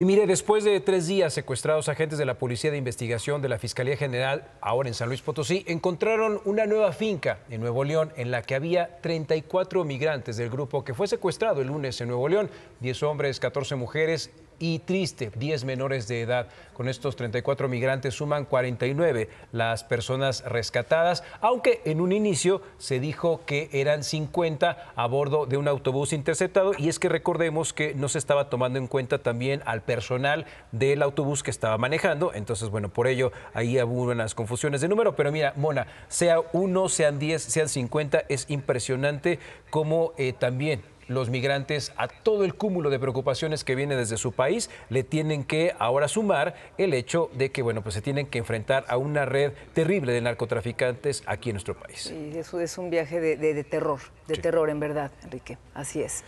Y mire, después de tres días secuestrados agentes de la Policía de Investigación de la Fiscalía General, ahora en San Luis Potosí, encontraron una nueva finca en Nuevo León en la que había 34 migrantes del grupo que fue secuestrado el lunes en Nuevo León, 10 hombres, 14 mujeres y triste, 10 menores de edad. Con estos 34 migrantes suman 49 las personas rescatadas, aunque en un inicio se dijo que eran 50 a bordo de un autobús interceptado y es que recordemos que no se estaba tomando en cuenta también al personal del autobús que estaba manejando. Entonces, bueno, por ello ahí hubo unas confusiones de número. Pero mira, Mona, sea uno, sean diez, sean cincuenta, es impresionante cómo eh, también los migrantes a todo el cúmulo de preocupaciones que viene desde su país, le tienen que ahora sumar el hecho de que, bueno, pues se tienen que enfrentar a una red terrible de narcotraficantes aquí en nuestro país. Y eso es un viaje de, terror, de terror en verdad, Enrique. Así es.